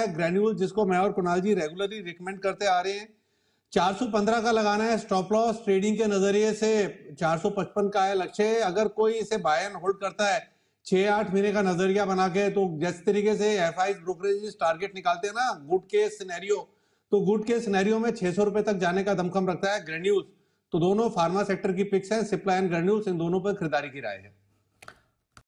है ग्रेन्यूल जिसको मैं और कुणाल जी रेगुलरली रिकमेंड करते आ रहे हैं 415 का लगाना है स्टॉप लॉस ट्रेडिंग के नजरिए से 455 का है लक्ष्य अगर कोई इसे बाय एंड होल्ड करता है छह आठ महीने का नजरिया बना के तो जिस तरीके से एफ आई ब्रोकरेज टारगेट निकालते हैं ना गुड के सिनेरियो तो गुड के सिनेरियो में छह सौ रुपए तक जाने का दमखम रखता है ग्रेन्यूल्स तो दोनों फार्मा सेक्टर की पिक्स हैं सिप्ला एंड ग्रेन्यूल्स इन दोनों पर खरीदारी की राय है